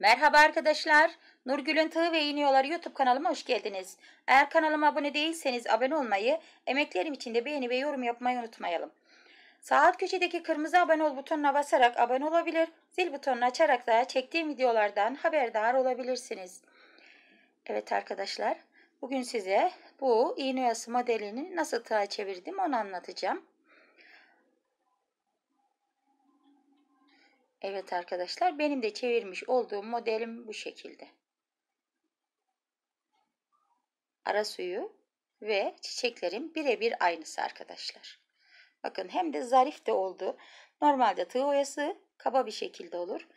Merhaba arkadaşlar. Nurgül'ün Tığı ve İğniyorlar YouTube kanalıma hoş geldiniz. Eğer kanalıma abone değilseniz abone olmayı, emeklerim için de beğeni ve yorum yapmayı unutmayalım. Sağ alt köşedeki kırmızı abone ol butonuna basarak abone olabilir, zil butonunu açarak da çektiğim videolardan haberdar olabilirsiniz. Evet arkadaşlar, bugün size bu iğne oyası modelini nasıl tığa çevirdim onu anlatacağım. Evet arkadaşlar benim de çevirmiş olduğum modelim bu şekilde. Ara suyu ve çiçeklerim birebir aynısı arkadaşlar. Bakın hem de zarif de oldu. Normalde tığ oyası kaba bir şekilde olur.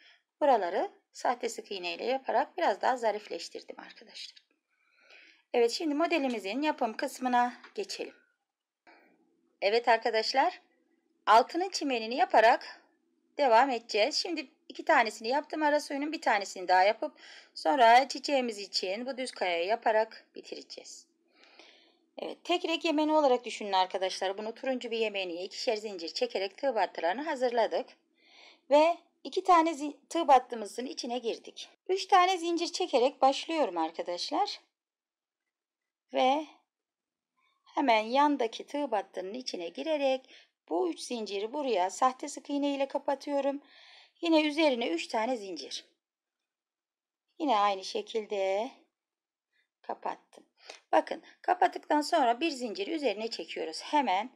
Buraları sahte sık iğne ile yaparak biraz daha zarifleştirdim arkadaşlar. Evet şimdi modelimizin yapım kısmına geçelim. Evet arkadaşlar altının çimenini yaparak devam edeceğiz. Şimdi iki tanesini yaptım. Ara suyunun bir tanesini daha yapıp sonra çiçeğimiz için bu düz kayayı yaparak bitireceğiz. Evet, tek renk yemeğini olarak düşünün arkadaşlar. Bunu turuncu bir yemeni ikişer zincir çekerek tığ battılarını hazırladık. Ve iki tane tığ battımızın içine girdik. Üç tane zincir çekerek başlıyorum arkadaşlar. Ve hemen yandaki tığ battının içine girerek bu üç zinciri buraya sahte sık iğne ile kapatıyorum. Yine üzerine üç tane zincir. Yine aynı şekilde kapattım. Bakın kapattıktan sonra bir zincir üzerine çekiyoruz hemen.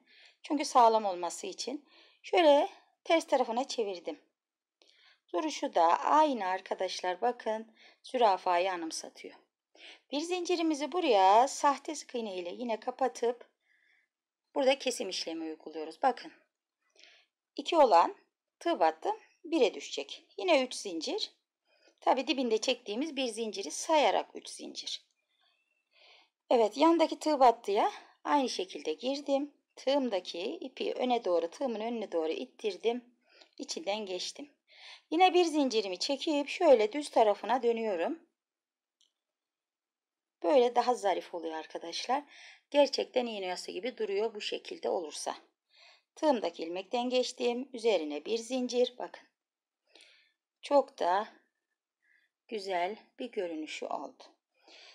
Çünkü sağlam olması için. Şöyle ters tarafına çevirdim. Duruşu da aynı arkadaşlar bakın zürafayı anımsatıyor. Bir zincirimizi buraya sahte sık iğne ile yine kapatıp Burada kesim işlemi uyguluyoruz. Bakın 2 olan tığ battım, 1'e düşecek. Yine 3 zincir. Tabi dibinde çektiğimiz bir zinciri sayarak 3 zincir. Evet yandaki tığ battıya aynı şekilde girdim. Tığımdaki ipi öne doğru tığımın önüne doğru ittirdim. İçinden geçtim. Yine bir zincirimi çekip şöyle düz tarafına dönüyorum. Böyle daha zarif oluyor arkadaşlar. Gerçekten iğneyası gibi duruyor bu şekilde olursa. Tığımdaki ilmekten geçtim. Üzerine bir zincir. Bakın. Çok da güzel bir görünüşü oldu.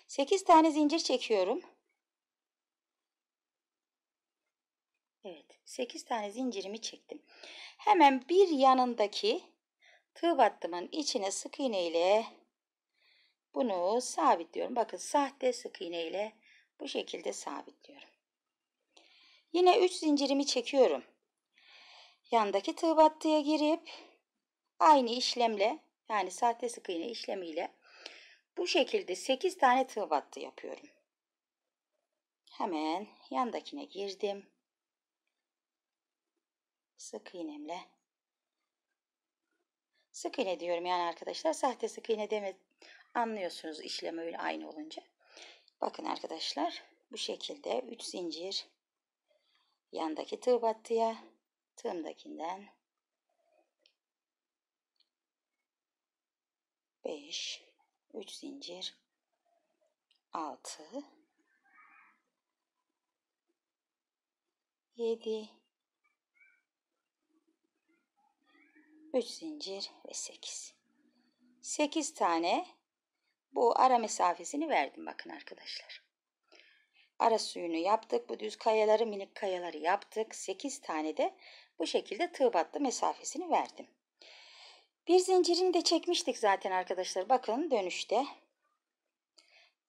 8 tane zincir çekiyorum. Evet 8 tane zincirimi çektim. Hemen bir yanındaki tığ battımın içine sık iğne ile bunu sabitliyorum. Bakın sahte sık iğne ile bu şekilde sabitliyorum. Yine 3 zincirimi çekiyorum. Yandaki tığ battıya girip aynı işlemle yani sahte sık iğne işlemiyle bu şekilde 8 tane tığ battı yapıyorum. Hemen yandakine girdim. Sık iğnemle. Sık iğne diyorum yani arkadaşlar. Sahte sık iğne deme anlıyorsunuz işlem öyle aynı olunca. Bakın arkadaşlar bu şekilde 3 zincir yandaki tığ battıya tığımdakinden 5 3 zincir 6 7 3 zincir ve 8 8 tane bu ara mesafesini verdim bakın arkadaşlar. Ara suyunu yaptık. Bu düz kayaları minik kayaları yaptık. 8 tane de bu şekilde tığ mesafesini verdim. Bir zincirini de çekmiştik zaten arkadaşlar. Bakın dönüşte.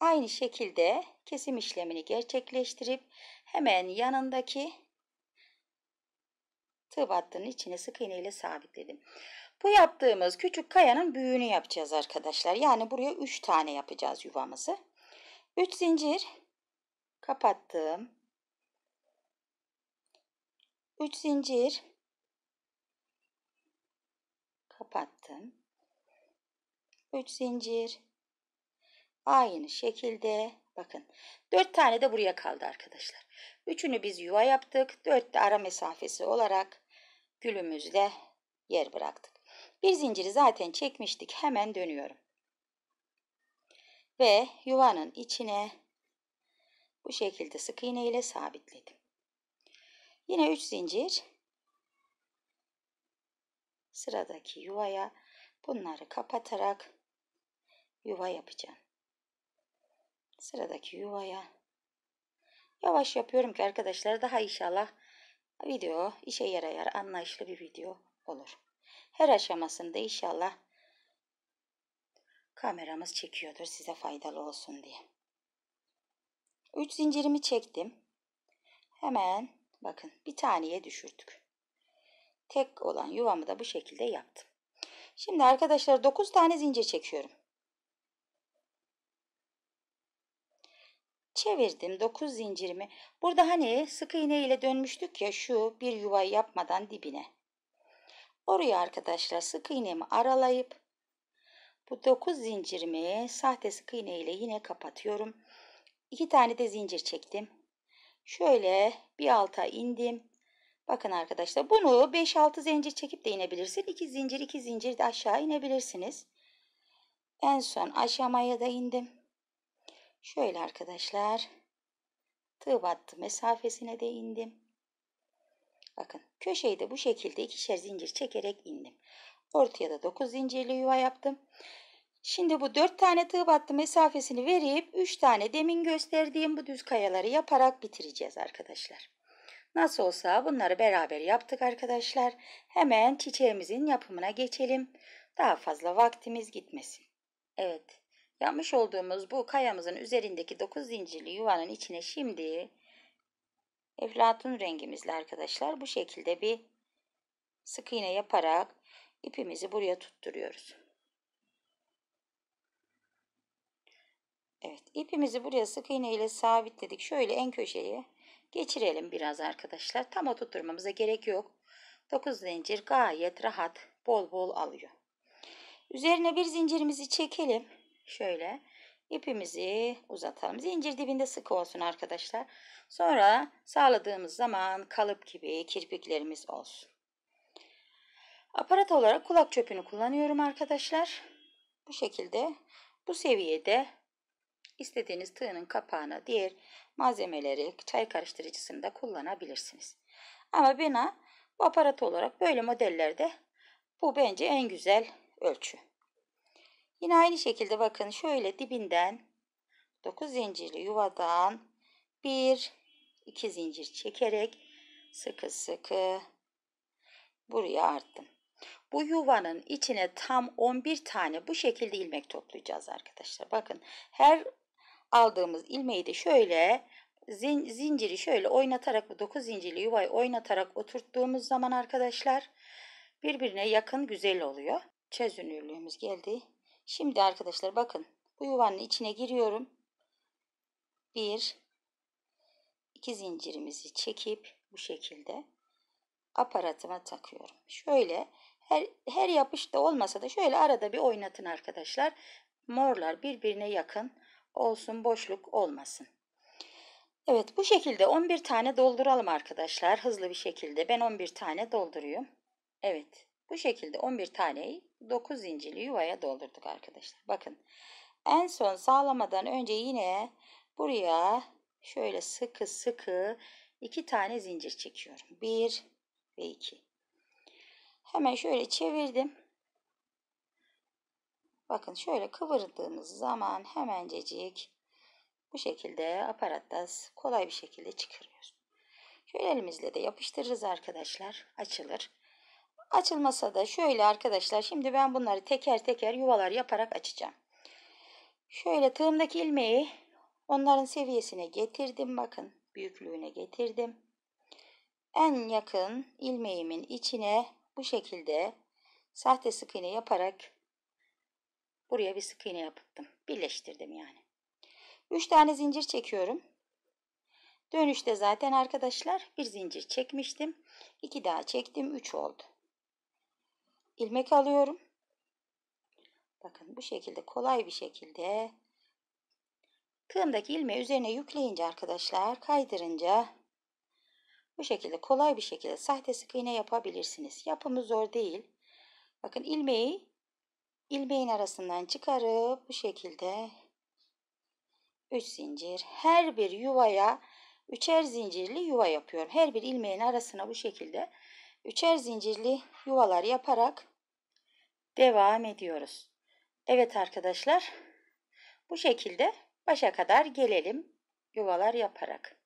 Aynı şekilde kesim işlemini gerçekleştirip hemen yanındaki tığ battının içine sık iğne ile sabitledim. Bu yaptığımız küçük kayanın büyüğünü yapacağız arkadaşlar. Yani buraya 3 tane yapacağız yuvamızı. 3 zincir kapattım. 3 zincir kapattım. 3 zincir aynı şekilde bakın 4 tane de buraya kaldı arkadaşlar. Üçünü biz yuva yaptık. 4 de ara mesafesi olarak gülümüzde yer bıraktık. Bir zinciri zaten çekmiştik. Hemen dönüyorum. Ve yuvanın içine bu şekilde sık iğne ile sabitledim. Yine 3 zincir sıradaki yuvaya bunları kapatarak yuva yapacağım. Sıradaki yuvaya yavaş yapıyorum ki arkadaşlar daha inşallah video işe yarayar anlayışlı bir video olur her aşamasında inşallah kameramız çekiyordur size faydalı olsun diye. 3 zincirimi çektim. Hemen bakın bir taneye düşürdük. Tek olan yuvamı da bu şekilde yaptım. Şimdi arkadaşlar 9 tane zincir çekiyorum. Çevirdim 9 zincirimi. Burada hani sık iğne ile dönmüştük ya şu bir yuva yapmadan dibine. Orayı arkadaşlar sık iğnemi aralayıp bu 9 zincirimi sahte sık iğne ile yine kapatıyorum. 2 tane de zincir çektim. Şöyle bir alta indim. Bakın arkadaşlar bunu 5-6 zincir çekip de inebilirsiniz. 2 zincir 2 zincir de aşağı inebilirsiniz. En son aşamaya da indim. Şöyle arkadaşlar tığ battı mesafesine de indim. Bakın köşeyi de bu şekilde ikişer zincir çekerek indim. Ortaya da 9 zincirli yuva yaptım. Şimdi bu 4 tane tığ battı mesafesini verip 3 tane demin gösterdiğim bu düz kayaları yaparak bitireceğiz arkadaşlar. Nasıl olsa bunları beraber yaptık arkadaşlar. Hemen çiçeğimizin yapımına geçelim. Daha fazla vaktimiz gitmesin. Evet yapmış olduğumuz bu kayamızın üzerindeki 9 zincirli yuvanın içine şimdi Eflatun rengimizle arkadaşlar bu şekilde bir sık iğne yaparak ipimizi buraya tutturuyoruz. Evet ipimizi buraya sık iğne ile sabitledik. Şöyle en köşeye geçirelim biraz arkadaşlar. Tam oturtmamıza gerek yok. 9 zincir gayet rahat bol bol alıyor. Üzerine bir zincirimizi çekelim. Şöyle ipimizi uzatalım. Zincir dibinde sıkı olsun arkadaşlar. Sonra sağladığımız zaman kalıp gibi kirpiklerimiz olsun. Aparat olarak kulak çöpünü kullanıyorum arkadaşlar. Bu şekilde bu seviyede istediğiniz tığının kapağına diğer malzemeleri çay karıştırıcısını da kullanabilirsiniz. Ama bina bu aparat olarak böyle modellerde bu bence en güzel ölçü. Yine aynı şekilde bakın şöyle dibinden 9 zincirli yuvadan 1 2 zincir çekerek sıkı sıkı buraya arttım. Bu yuvanın içine tam 11 tane bu şekilde ilmek toplayacağız arkadaşlar. Bakın her aldığımız ilmeği de şöyle zin, zinciri şöyle oynatarak bu 9 zincirli yuvayı oynatarak oturttuğumuz zaman arkadaşlar birbirine yakın güzel oluyor. Çözünürlüğümüz geldi. Şimdi arkadaşlar bakın bu yuvanın içine giriyorum. Bir, iki zincirimizi çekip bu şekilde aparatıma takıyorum. Şöyle her, her yapışta olmasa da şöyle arada bir oynatın arkadaşlar. Morlar birbirine yakın olsun boşluk olmasın. Evet bu şekilde 11 tane dolduralım arkadaşlar hızlı bir şekilde. Ben 11 tane dolduruyorum. Evet bu şekilde 11 taneyi 9 zincirli yuvaya doldurduk arkadaşlar. Bakın en son sağlamadan önce yine buraya şöyle sıkı sıkı iki tane zincir çekiyorum. 1 ve 2. Hemen şöyle çevirdim. Bakın şöyle kıvırdığımız zaman hemencecik bu şekilde aparatta kolay bir şekilde çıkarıyoruz. Şöyle elimizle de yapıştırırız arkadaşlar. Açılır. Açılmasa da şöyle arkadaşlar şimdi ben bunları teker teker yuvalar yaparak açacağım. Şöyle tığımdaki ilmeği onların seviyesine getirdim. Bakın büyüklüğüne getirdim. En yakın ilmeğimin içine bu şekilde sahte sık iğne yaparak buraya bir sık iğne yaptım. Birleştirdim yani. 3 tane zincir çekiyorum. Dönüşte zaten arkadaşlar bir zincir çekmiştim. 2 daha çektim 3 oldu ilmek alıyorum. Bakın bu şekilde kolay bir şekilde tığımdaki ilmeği üzerine yükleyince arkadaşlar kaydırınca bu şekilde kolay bir şekilde sahte sık iğne yapabilirsiniz. Yapımı zor değil. Bakın ilmeği ilmeğin arasından çıkarıp bu şekilde 3 zincir her bir yuvaya üçer zincirli yuva yapıyorum. Her bir ilmeğin arasına bu şekilde Üçer zincirli yuvalar yaparak devam ediyoruz. Evet arkadaşlar bu şekilde başa kadar gelelim yuvalar yaparak.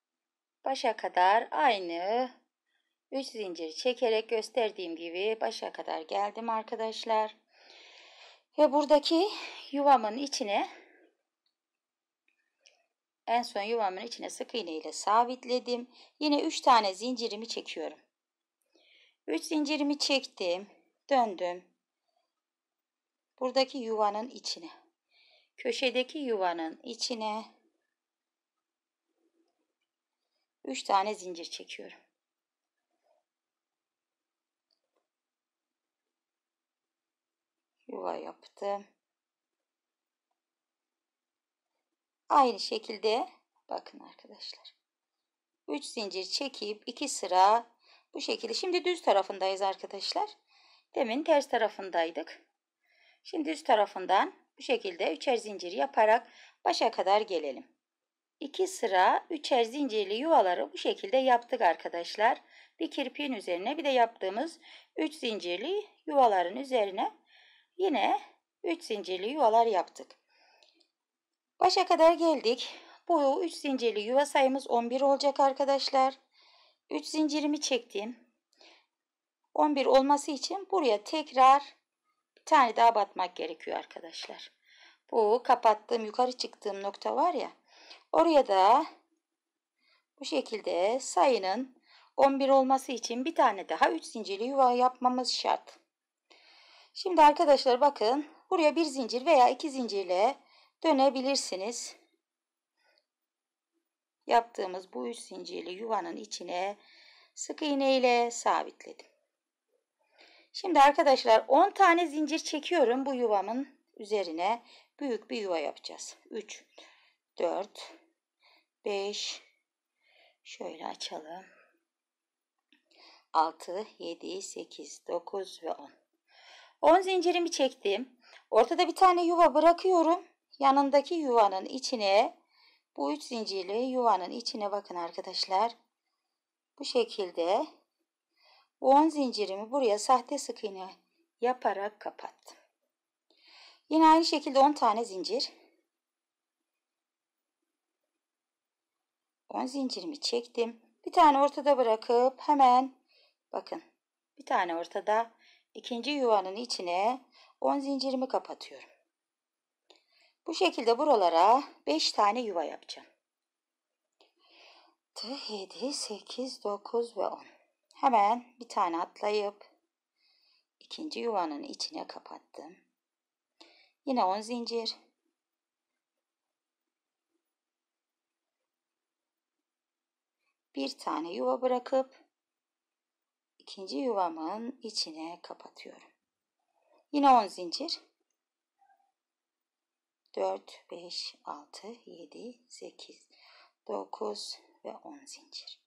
Başa kadar aynı 3 zincir çekerek gösterdiğim gibi başa kadar geldim arkadaşlar. Ve buradaki yuvamın içine en son yuvamın içine sık iğne ile sabitledim. Yine 3 tane zincirimi çekiyorum. 3 zincirimi çektim. Döndüm. Buradaki yuvanın içine. Köşedeki yuvanın içine 3 tane zincir çekiyorum. Yuva yaptım. Aynı şekilde bakın arkadaşlar. 3 zincir çekip 2 sıra bu şekilde. Şimdi düz tarafındayız arkadaşlar. Demin ters tarafındaydık. Şimdi düz tarafından bu şekilde üçer zincir yaparak başa kadar gelelim. 2 sıra üçer zincirli yuvaları bu şekilde yaptık arkadaşlar. Bir kirpiğin üzerine bir de yaptığımız 3 zincirli yuvaların üzerine yine 3 zincirli yuvalar yaptık. Başa kadar geldik. Bu 3 zincirli yuva sayımız 11 olacak arkadaşlar. 3 zincirimi çektiğim 11 olması için buraya tekrar bir tane daha batmak gerekiyor arkadaşlar. Bu kapattığım yukarı çıktığım nokta var ya oraya da bu şekilde sayının 11 olması için bir tane daha 3 zincirli yuva yapmamız şart. Şimdi arkadaşlar bakın buraya bir zincir veya iki zincirle dönebilirsiniz yaptığımız bu üç zincirli yuvanın içine sık iğne ile sabitledim. Şimdi arkadaşlar 10 tane zincir çekiyorum bu yuvamın üzerine büyük bir yuva yapacağız. 3 4 5 şöyle açalım. 6 7 8 9 ve 10. 10 zincirimi çektim. Ortada bir tane yuva bırakıyorum. Yanındaki yuvanın içine bu üç zincirli yuvanın içine bakın arkadaşlar. Bu şekilde 10 zincirimi buraya sahte sık iğne yaparak kapattım. Yine aynı şekilde 10 tane zincir. 10 zincirimi çektim. Bir tane ortada bırakıp hemen bakın bir tane ortada ikinci yuvanın içine 10 zincirimi kapatıyorum. Bu şekilde buralara beş tane yuva yapacağım. 6, 7, 8, 9 ve 10. Hemen bir tane atlayıp ikinci yuvanın içine kapattım. Yine 10 zincir. Bir tane yuva bırakıp ikinci yuvamın içine kapatıyorum. Yine 10 zincir. 4, 5, 6, 7, 8, 9 ve 10 zincir.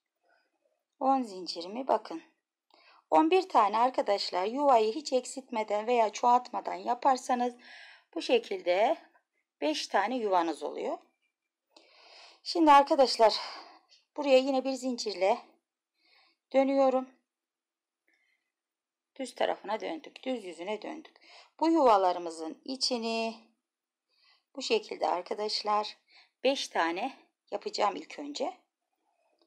10 zincirimi bakın. 11 tane arkadaşlar yuvayı hiç eksiltmeden veya çoğaltmadan yaparsanız bu şekilde 5 tane yuvanız oluyor. Şimdi arkadaşlar buraya yine bir zincirle dönüyorum. Düz tarafına döndük. Düz yüzüne döndük. Bu yuvalarımızın içini bu şekilde arkadaşlar 5 tane yapacağım ilk önce.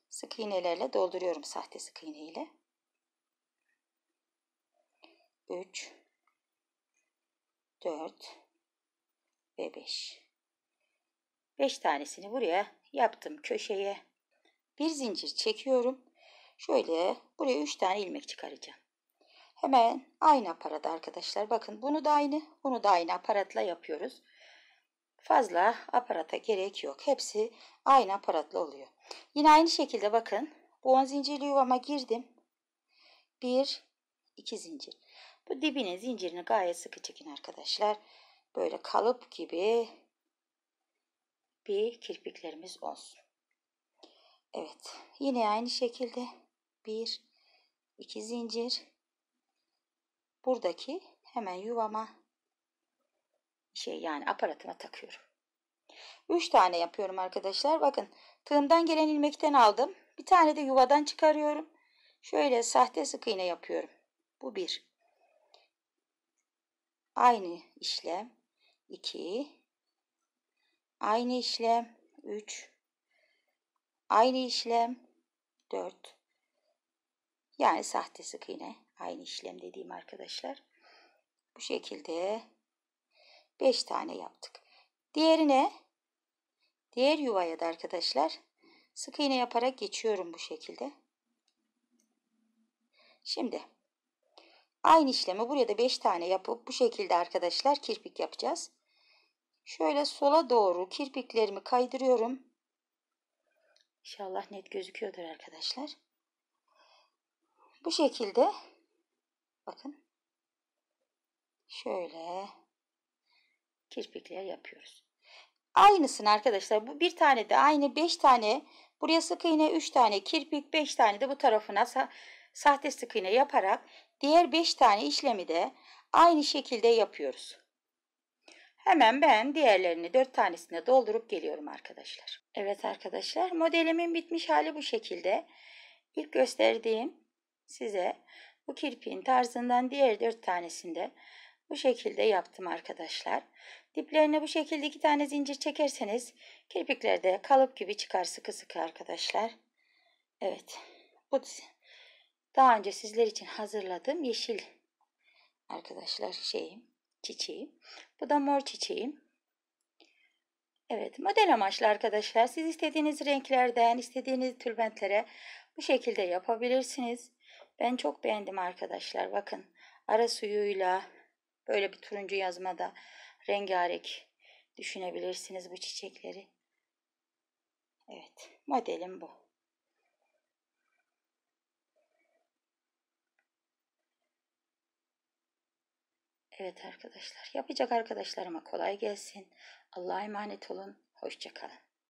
Sık iğnelerle dolduruyorum sahte sık iğneyle ile. 3 4 ve 5. 5 tanesini buraya yaptım köşeye. Bir zincir çekiyorum. Şöyle buraya 3 tane ilmek çıkaracağım. Hemen aynı aparat arkadaşlar. Bakın bunu da aynı, bunu da aynı aparatla yapıyoruz. Fazla aparata gerek yok. Hepsi aynı aparatla oluyor. Yine aynı şekilde bakın. Bu 10 zincirli yuvama girdim. 1, 2 zincir. Bu dibine zincirini gayet sıkı çekin arkadaşlar. Böyle kalıp gibi bir kirpiklerimiz olsun. Evet. Yine aynı şekilde 1, 2 zincir. Buradaki hemen yuvama şey yani aparatıma takıyorum. 3 tane yapıyorum arkadaşlar. Bakın tığımdan gelen ilmekten aldım. Bir tane de yuvadan çıkarıyorum. Şöyle sahte sık iğne yapıyorum. Bu bir. Aynı işlem. 2. Aynı işlem. 3. Aynı işlem. 4. Yani sahte sık iğne. Aynı işlem dediğim arkadaşlar. Bu şekilde 5 tane yaptık. Diğerine diğer yuvaya da arkadaşlar sık iğne yaparak geçiyorum bu şekilde. Şimdi aynı işlemi buraya da 5 tane yapıp bu şekilde arkadaşlar kirpik yapacağız. Şöyle sola doğru kirpiklerimi kaydırıyorum. İnşallah net gözüküyordur arkadaşlar. Bu şekilde bakın şöyle kirpikler yapıyoruz. Aynısını arkadaşlar bu bir tane de aynı 5 tane buraya sık iğne 3 tane kirpik 5 tane de bu tarafına sa sahte sık iğne yaparak diğer 5 tane işlemi de aynı şekilde yapıyoruz. Hemen ben diğerlerini 4 tanesine doldurup geliyorum arkadaşlar. Evet arkadaşlar modelimin bitmiş hali bu şekilde. İlk gösterdiğim size bu kirpiğin tarzından diğer 4 tanesinde bu şekilde yaptım arkadaşlar. Diplerine bu şekilde iki tane zincir çekerseniz kirpikleri de kalıp gibi çıkar sıkı sıkı arkadaşlar. Evet. Bu daha önce sizler için hazırladığım yeşil arkadaşlar şeyim çiçeğim. Bu da mor çiçeğim. Evet model amaçlı arkadaşlar siz istediğiniz renklerden istediğiniz tülbentlere bu şekilde yapabilirsiniz. Ben çok beğendim arkadaşlar bakın ara suyuyla Böyle bir turuncu yazmada rengarenk düşünebilirsiniz bu çiçekleri. Evet modelim bu. Evet arkadaşlar yapacak arkadaşlarıma kolay gelsin. Allah'a emanet olun. Hoşçakalın.